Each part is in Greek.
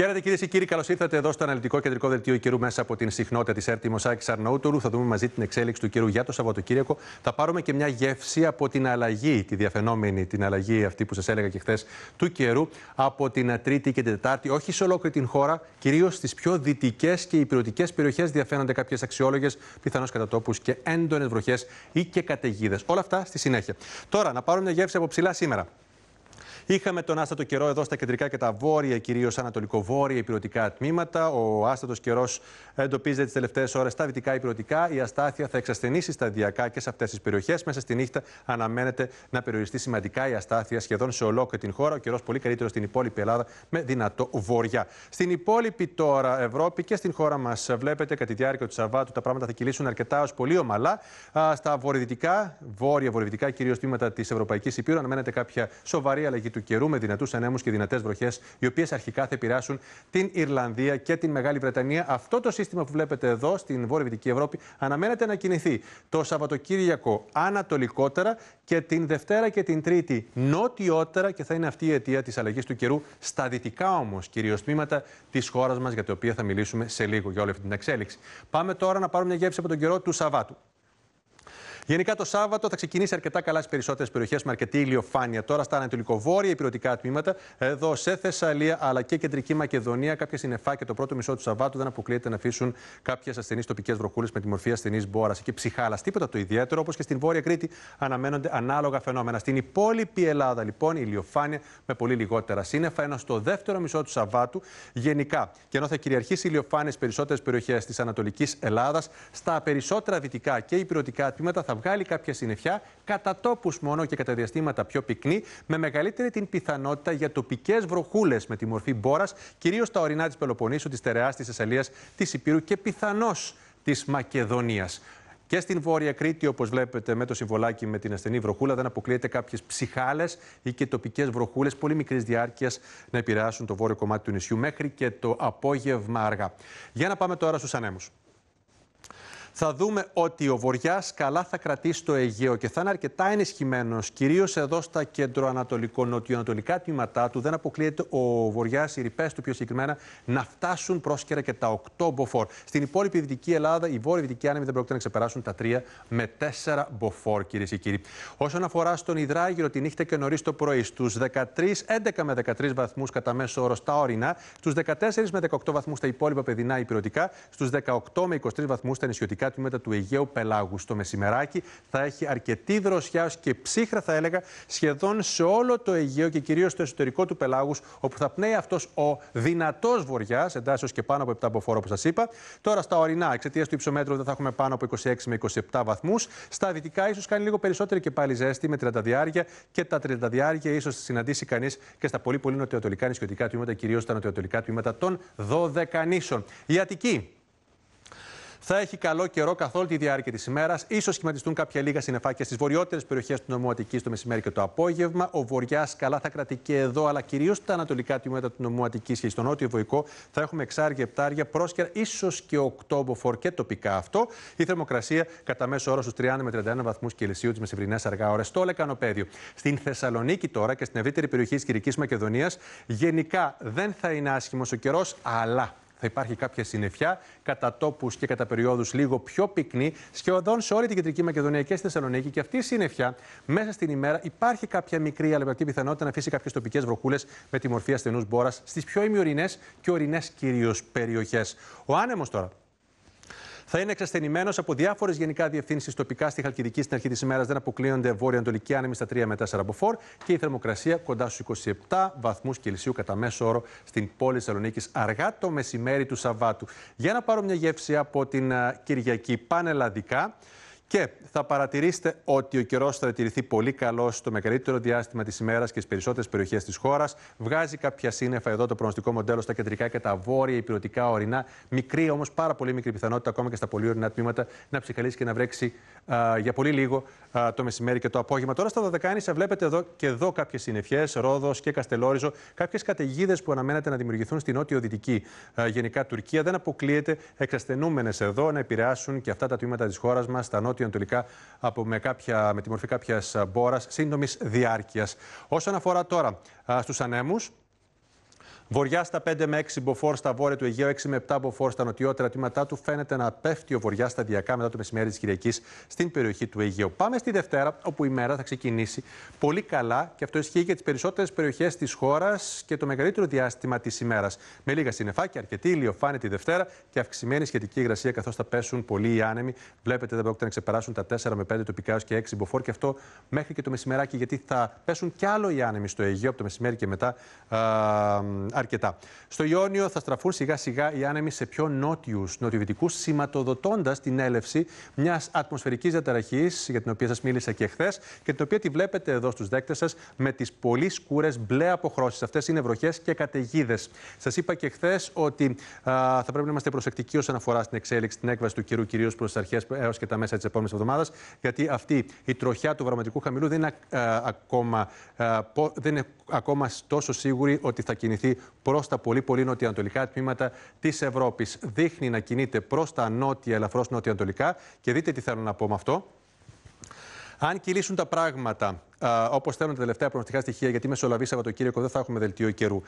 Χαίρετε κυρίες και κύριοι, καλώς ήρθατε εδώ στο αναλυτικό κεντρικό δελτίο καιρού μέσα από την συχνότητα της έρτη Μωσάκη Αρναούτορου. Θα δούμε μαζί την εξέλιξη του καιρού για το Σαββατοκύριακο. Θα πάρουμε και μια γεύση από την αλλαγή, τη διαφαινόμενη, την αλλαγή αυτή που σας έλεγα και χθες του καιρού από την Τρίτη και την Τετάρτη. Όχι σε ολόκληρη την χώρα, κυρίως στις πιο δυτικές και υπηρετικές περιοχές διαφαίνονται κάποιες αξιόλογες, πιθανώς κατατόπου και έντονες βροχές ή και καταιγίδες. Όλα αυτά στη συνέχεια. Τώρα να πάρουμε μια γεύση από ψηλά σήμερα. Είχαμε τον άστατο καιρό εδώ στα κεντρικά και τα βόρεια, κυρίως ανατολικό-βόρεια υπηρετικά τμήματα. Ο άστατος καιρός εντοπίζεται τις τελευταίες ώρες στα δυτικά υπηρετικά. Η αστάθεια θα εξασθενήσει σταδιακά και σε αυτές τις περιοχές. Μέσα στη νύχτα αναμένεται να περιοριστεί σημαντικά η αστάθεια σχεδόν σε ολόκληρη την χώρα. Ο καιρός πολύ καλύτερος στην υπόλοιπη Ελλάδα με δυνατό βόρεια. Στην υπόλοιπη τώρα Ευρώπη και στην χώρα μας βλέπετε κατά τη διάρκεια του Σαββάτου τα πράγματα θα κυλήσουν αρκετά ως πολύ ομαλά. Στα βορειοδυτικά, βόρεια-βορειοδυτικά κυρίως τμήματα της Ευρωπαϊκής Υπήρου αναμένεται κάποια σοβαρή αλλαγή του του καιρού με δυνατούς ανέμους και δυνατές βροχές, οι οποίες αρχικά θα επηρεάσουν την Ιρλανδία και την Μεγάλη Βρετανία. Αυτό το σύστημα που βλέπετε εδώ στην Βόρεια-Δυτική Ευρώπη αναμένεται να κινηθεί το Σαββατοκύριακο ανατολικότερα και την Δευτέρα και την Τρίτη νότιότερα και θα είναι αυτή η αιτία της αλλαγής του καιρού στα δυτικά όμως κυρίως τμήματα της χώρας μας για τα οποία θα μιλήσουμε σε λίγο για όλη αυτή την εξέλιξη. Πάμε τώρα να πάρουμε μια γεύση από τον καιρό του Σαββάτου. Γενικά το Σάββατο θα ξεκινήσει αρκετά καλά στις περισσότερες περιοχές με αρκετή ηλιοφάνεια. Τώρα στα ανατολικοβόρεια υπηρετικά τμήματα, εδώ σε Θεσσαλία αλλά και κεντρική Μακεδονία, κάποια συννεφά και το πρώτο μισό του Σαββάτου δεν αποκλείεται να αφήσουν κάποιες ασθενείς τοπικές βροχούλες με τη μορφή ασθενής μπόρας και ψυχάλας. Τίποτα το ιδιαίτερο, όπως και στην Βόρεια Κρήτη αναμένονται ανάλογα φαινόμενα. Στην υπόλοιπη Ελλάδα λοιπόν ηλιοφάνεια με πολύ λιγότερα σύννεφα, ενώ στο δεύτερο μισό του Σαββάτου γενικά. Και ενώ θα κυριαρχήσει ηλιοφάνεια στις περισσότερες περιοχές της Ανατολικής Ελλάδας, στα περισσότερα δυτικά και υπηρετικά τμήματα θα βγάλει κάποια συννεφιά κατά τόπους μόνο και κατά διαστήματα πιο πυκνή, με μεγαλύτερη την πιθανότητα για τοπικές βροχούλες με τη μορφή μπόρας, κυρίως στα ορεινά της Πελοποννήσου, της Τερεάς, της Θεσσαλίας, της Υπήρου και πιθανώς της Μακεδονίας. Και στην Βόρεια Κρήτη, όπως βλέπετε, με το συμβολάκι με την ασθενή βροχούλα, δεν αποκλείεται κάποιες ψυχάλες ή και τοπικές βροχούλες πολύ μικρής διάρκειας να επηρεάσουν το βόρειο κομμάτι του νησιού μέχρι και το απόγευμα αργά. Για να πάμε τώρα στους ανέμους θα δούμε ότι ο Βοριάς καλά θα κρατήσει το Αιγαίο και θα είναι αρκετά ενισχυμένος, κυρίως εδώ στα κεντροανατολικό-νοτιοανατολικά τμήματά του. Δεν αποκλείεται ο Βοριάς, οι ρηπές του πιο συγκεκριμένα, να φτάσουν πρόσκαιρα και τα 8 μποφόρ. Στην υπόλοιπη Δυτική Ελλάδα, οι βόρειοι Δυτικοί άνεμοι δεν πρόκειται να ξεπεράσουν τα 3 με 4 μποφόρ, κυρίες και κύριοι. Όσον αφορά στον Ιδράγυρο, τη νύχτα και νωρίς το πρωί, στους 13, 11 με 13 βαθμούς κατά μέσο όρο στα ορεινά, στου 14 με 18 βαθμούς στα υπόλοιπα παιδινά υπηρετικά, στου 18 με 23 βαθμούς στα νησιωτικά κάτι μέτρα του Αιγαίου Πελάγου στο μεσημεράκι. Θα έχει αρκετή δροσιά και ψύχρα, θα έλεγα, σχεδόν σε όλο το Αιγαίο και κυρίως στο εσωτερικό του Πελάγους, όπου θα πνέει αυτός ο δυνατός βορειά, εντάσσεως και πάνω από 7 αποφόρο, όπως σας είπα. Τώρα στα ορεινά, εξαιτίας του υψομέτρου, δεν θα έχουμε πάνω από 26 με 27 βαθμούς. Στα δυτικά, ίσως κάνει λίγο περισσότερη και πάλι ζέστη με 30 διάρκεια και τα 30 διάρκεια ίσως συναντήσει κανείς και στα πολύ πολύ νοτιοατολικά νησιωτικά τμήματα, κυρίως στα νοτιοατολικά τμήματα των 12 νήσων. Η Αττική θα έχει καλό καιρό καθ' όλη τη διάρκεια της ημέρας. σω σχηματιστούν κάποια λίγα συννεφάκια στις βορειότερες περιοχές του νομού Αττικής το μεσημέρι και το απόγευμα. Ο βορειά καλά θα κρατεί και εδώ, αλλά κυρίως τα ανατολικά τμήματα του νομού Αττικής και στο νότιο βοικό θα έχουμε εξάρια, επτάρια, πρόσκαιρα, ίσως και οκτώμποφορ και τοπικά αυτό. Η θερμοκρασία κατά μέσο όρο στους 30 με 31 βαθμούς Κελσίου τη μεσημβρινέ αργά ώρες στο λεκανοπέδιο. Στην Θεσσαλονίκη τώρα και στην ευρύτερη περιοχή της Κυρική Μακεδονίας γενικά δεν θα είναι άσχημος ο καιρός, αλλά θα υπάρχει κάποια συννεφιά, κατά τόπους και κατά περιόδους λίγο πιο πυκνή, σχεδόν σε όλη την κεντρική Μακεδονία και στη Θεσσαλονίκη. Και αυτή η συννεφιά μέσα στην ημέρα υπάρχει κάποια μικρή αλλά αλλεπρακτή πιθανότητα να αφήσει κάποιες τοπικές βροχούλες με τη μορφή ασθενούς μπόρας στις πιο ημιορεινέ και ορεινές κυρίως περιοχές. Ο άνεμος τώρα θα είναι εξασθενημένος από διάφορες γενικά διευθύνσεις τοπικά στη Χαλκιδική στην αρχή της ημέρας. Δεν αποκλειονται βορεια βόρεια-αντολική άνεμη στα 3 με 4 μποφόρ και η θερμοκρασία κοντά στους 27 βαθμούς Κελσίου κατά μέσο όρο στην πόλη Θεσσαλονίκης αργά το μεσημέρι του Σαββάτου. Για να πάρω μια γεύση από την ε, Κυριακή πανελλαδικά. Και θα παρατηρήσετε ότι ο καιρός θα διατηρηθεί πολύ καλός στο μεγαλύτερο διάστημα της ημέρας και στις περισσότερες περιοχές της χώρας. Βγάζει κάποια σύννεφα εδώ το προνοστικό μοντέλο στα κεντρικά και τα βόρεια υπηρετικά ορεινά. Μικρή όμως, πάρα πολύ μικρή πιθανότητα ακόμα και στα πολύ ορεινά τμήματα να ψυχαλίσει και να βρέξει α, για πολύ λίγο α, το μεσημέρι και το απόγευμα. Τώρα στα Δωδεκάνησα βλέπετε εδώ και εδώ κάποιες συννεφιέ, Ρόδος και Καστελόριζο, κάποιες καταιγίδες που αναμένεται να δημιουργηθούν στην νότιο-δυτική γενικά Τουρκία. Δεν αποκλείεται εξασθενούμενες εδώ να επηρεάσουν και αυτά τα τμήματα της χώρας μας, τα νότια νοτιο από με, με τη μορφή κάποιας μπόρας σύντομης διάρκειας. Όσον αφορά τώρα στους ανέμους, Βοριά στα 5 με 6 μποφόρ, στα βόρεια του Αιγαίου 6 με 7 μποφόρ, στα νοτιότερα τμήματά του φαίνεται να πέφτει ο βορειάς σταδιακά μετά το μεσημέρι της Κυριακής στην περιοχή του Αιγαίου. Πάμε στη Δευτέρα, όπου η μέρα θα ξεκινήσει πολύ καλά και αυτό ισχύει για τις περισσότερες περιοχές της χώρας και το μεγαλύτερο διάστημα της ημέρας. Με λίγα συννεφάκια, αρκετή ηλιοφάνη τη Δευτέρα και αυξημένη σχετική υγρασία καθώς θα πέσουν πολύ οι άνεμοι. Βλέπετε δεν πρόκειται να ξεπεράσουν τα 4 με 5 τοπικά και 6 μποφόρ και αυτό μέχρι και το μεσημεράκι γιατί θα πέσουν κι άλλο οι άνεμοι στο Αιγαίο από το μεσημέρι και μετά. Α, αρκετά. Στο Ιόνιο θα στραφούν σιγά σιγά οι άνεμοι σε πιο νότιους νοτιοδυτικούς, σηματοδοτώντας την έλευση μιας ατμοσφαιρικής διαταραχής για την οποία σας μίλησα και χθες και την οποία τη βλέπετε εδώ στους δέκτες σας με τις πολύ σκούρες μπλε αποχρώσεις. Αυτές είναι βροχές και καταιγίδες. Σας είπα και χθες ότι θα πρέπει να είμαστε προσεκτικοί όσον αφορά στην εξέλιξη, την έκβαση του καιρού, κυρίως προς τις αρχές έως και τα μέσα της επόμενης εβδομάδας, γιατί αυτή η τροχιά του βραματικού χαμηλού δεν είναι, ακόμα, δεν είναι ακόμα τόσο σίγουρη ότι θα κινηθεί προς τα πολύ πολύ νοτιοανατολικά τμήματα της Ευρώπης. Δείχνει να κινείται προς τα νότια, ελαφρώς νοτιοανατολικά. Και δείτε τι θέλω να πω με αυτό. Αν κυλήσουν τα πράγματα όπω θέλουν τα τελευταία προνοστικά στοιχεία, γιατί Μεσολαβή Σαββατοκύριακο δεν θα έχουμε δελτίο καιρού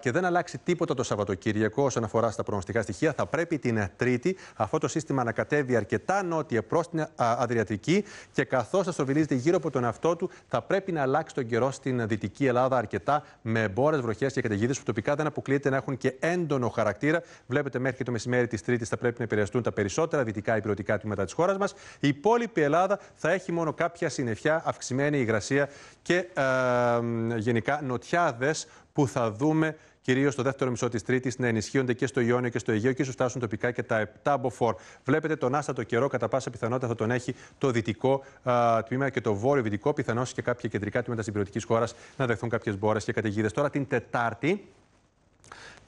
και δεν αλλάξει τίποτα το Σαββατοκύριακο όσον αφορά στα προνοστικά στοιχεία, θα πρέπει την Τρίτη αυτό το σύστημα να κατέβει αρκετά νότια προς την Αδριατική και καθώς αστροβιλίζεται γύρω από τον εαυτό του, θα πρέπει να αλλάξει τον καιρό στην Δυτική Ελλάδα αρκετά με μπόρε, βροχές και καταιγίδες που τοπικά δεν αποκλείεται να έχουν και έντονο χαρακτήρα. Βλέπετε μέχρι και το μεσημέρι της Τρίτης θα πρέπει να επηρεαστούν τα περισσότερα δυτικά υπηρετικά τμήματα της χώρας μας. Η υπόλοιπη Ελλάδα θα έχει μόνο κάποια συννεφιά, αυξημένη υγρασία και γενικά νοτιάδες που θα δούμε κυρίως το δεύτερο μισό της Τρίτης, να ενισχύονται και στο Ιόνιο και στο Αιγαίο και ίσως φτάσουν τοπικά και τα 7 μποφόρ. Βλέπετε τον άστατο καιρό, κατά πάσα πιθανότητα θα τον έχει το δυτικό α, τμήμα και το βόρειο δυτικό, πιθανώς και κάποια κεντρικά τμήματα της χώρας να δεχθούν κάποιες μπόρες και καταιγίδες. Τώρα την Τετάρτη,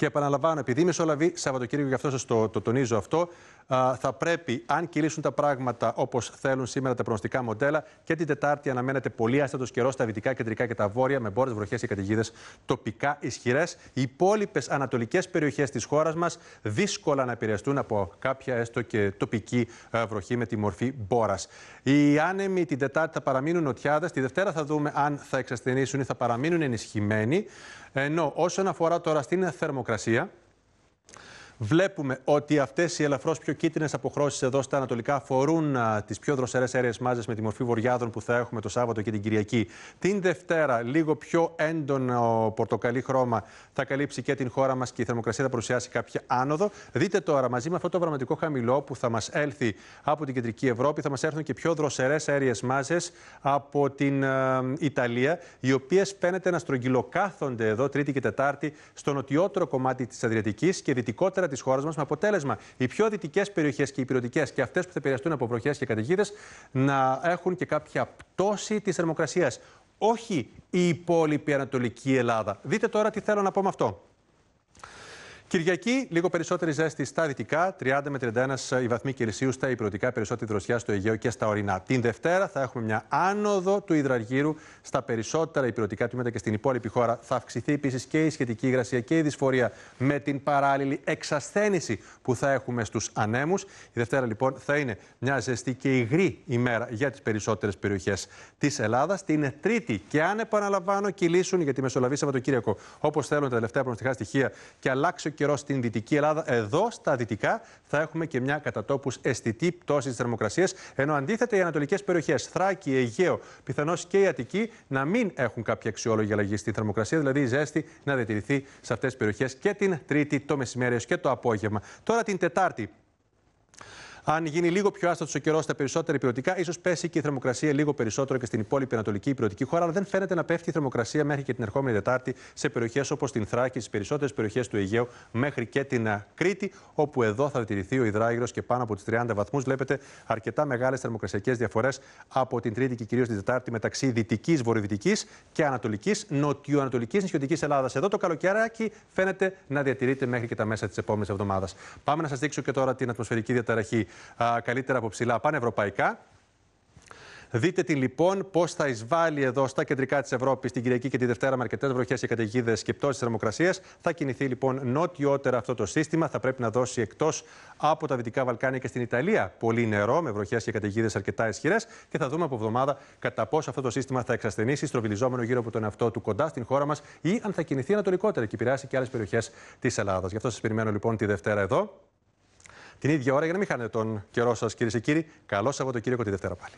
και επαναλαμβάνω, επειδή μεσολαβεί Σαββατοκύριακο, γι' αυτό σας το, τονίζω αυτό, α, θα πρέπει, αν κυλήσουν τα πράγματα όπως θέλουν σήμερα τα προνοστικά μοντέλα, και την Τετάρτη αναμένεται πολύ άστατος καιρός στα δυτικά, κεντρικά και τα βόρεια, με μπόρες, βροχές και καταιγίδες τοπικά ισχυρές. Οι υπόλοιπες ανατολικές περιοχές της χώρας μας δύσκολα να επηρεαστούν από κάποια έστω και τοπική βροχή με τη μορφή μπόρας. Οι άνεμοι την Τετάρτη θα παραμείνουν νοτιάδες. Τη Δευτέρα θα δούμε αν θα εξασθενήσουν ή θα παραμείνουν ενισχυμένοι. Ενώ όσον αφορά τώρα στην θερμοκρασία, democracia Βλέπουμε ότι αυτές οι ελαφρώς πιο κίτρινες αποχρώσεις εδώ στα Ανατολικά αφορούν τις πιο δροσερές αέρειες μάζες με τη μορφή βορειάδων που θα έχουμε το Σάββατο και την Κυριακή. Την Δευτέρα, λίγο πιο έντονο πορτοκαλί χρώμα θα καλύψει και την χώρα μας και η θερμοκρασία θα παρουσιάσει κάποια άνοδο. Δείτε τώρα μαζί με αυτό το πραγματικό χαμηλό που θα μας έλθει από την κεντρική Ευρώπη, θα μας έρθουν και πιο δροσερές αέρειες μάζες από την Ιταλία, οι οποίες φαίνεται να στρογγυλοκάθονται εδώ Τρίτη και Τετάρτη στο νοτιότερο κομμάτι της Αδριατικής και δυτικότερα της χώρας μας, με αποτέλεσμα οι πιο δυτικές περιοχές και οι πυροτικέ και αυτές που θα επηρεαστούν από βροχές και καταιγίδες να έχουν και κάποια πτώση της θερμοκρασίας. Όχι η υπόλοιπη Ανατολική Ελλάδα. Δείτε τώρα τι θέλω να πω με αυτό. Κυριακή, λίγο περισσότερη ζέστη στα δυτικά, 30 με 31 η ε, βαθμοί Κελσίου στα υπηρετικά, περισσότερη δροσιά στο Αιγαίο και στα ορεινά. Την Δευτέρα θα έχουμε μια άνοδο του υδραργύρου στα περισσότερα υπηρετικά τμήματα και στην υπόλοιπη χώρα. Θα αυξηθεί επίσης και η σχετική υγρασία και η δυσφορία με την παράλληλη εξασθένηση που θα έχουμε στους ανέμους. Η Δευτέρα λοιπόν θα είναι μια ζεστή και υγρή ημέρα για τις περισσότερες περιοχές της Ελλάδας. Την Τρίτη και αν επαναλαμβάνω κυλήσουν γιατί μεσολαβεί Σαββατοκύριακο όπως θέλουν τα τελευταία προνοστικά στοιχεία και αλλάξει καιρό στην Δυτική Ελλάδα. Εδώ, στα δυτικά, θα έχουμε και μια κατά τόπους αισθητή πτώση της θερμοκρασίας. Ενώ αντίθετα, οι ανατολικές περιοχές, Θράκη, Αιγαίο, πιθανώς και η Αττική, να μην έχουν κάποια αξιόλογη αλλαγή στη θερμοκρασία. Δηλαδή, η ζέστη να διατηρηθεί σε αυτές τις περιοχές και την Τρίτη το μεσημέρι και το απόγευμα. Τώρα την Τετάρτη, αν γίνει λίγο πιο άστατος ο καιρός στα περισσότερα υπηρετικά, ίσως πέσει και η θερμοκρασία λίγο περισσότερο και στην υπόλοιπη ανατολική υπηρετική χώρα. Αλλά δεν φαίνεται να πέφτει η θερμοκρασία μέχρι και την ερχόμενη Δετάρτη σε περιοχές όπως την Θράκη, στις περισσότερες περιοχές του Αιγαίου μέχρι και την ε, Κρήτη, όπου εδώ θα διατηρηθεί ο υδράγυρος και πάνω από τους 30 βαθμούς. Βλέπετε αρκετά μεγάλες θερμοκρασιακές διαφορές από την Τρίτη και κυρίως την Δετάρτη μεταξύ δυτικής, βορειοδυτικής και ανατολικής, νοτιοανατολικής νησιωτικής Ελλάδας. Εδώ το καλοκαίρακι φαίνεται να διατηρείται μέχρι και τα μέσα της επόμενης εβδομάδας. Πάμε να σας δείξω και τώρα την ατμοσφαιρική διαταραχή α, καλύτερα από ψηλά πανευρωπαϊκά. Δείτε τη λοιπόν πώς θα εισβάλλει εδώ στα κεντρικά της Ευρώπης την Κυριακή και τη Δευτέρα με αρκετές βροχές και καταιγίδες και της θερμοκρασίας. Θα κινηθεί λοιπόν νότιότερα αυτό το σύστημα. Θα πρέπει να δώσει εκτός από τα Δυτικά Βαλκάνια και στην Ιταλία πολύ νερό με βροχές και καταιγίδες αρκετά ισχυρές. Και θα δούμε από εβδομάδα κατά πόσο αυτό το σύστημα θα εξασθενήσει, στροβιλιζόμενο γύρω από τον εαυτό του κοντά στην χώρα μας ή αν θα κινηθεί ανατολικότερα και επηρεάσει και άλλες περιοχές της Ελλάδας. Γι' αυτό σας περιμένω λοιπόν τη Δευτέρα εδώ την ίδια ώρα για να μην χάνετε τον καιρό σας, κυρίες και κύριοι. Καλό Σαββατοκύριακο τη Δευτέρα πάλι.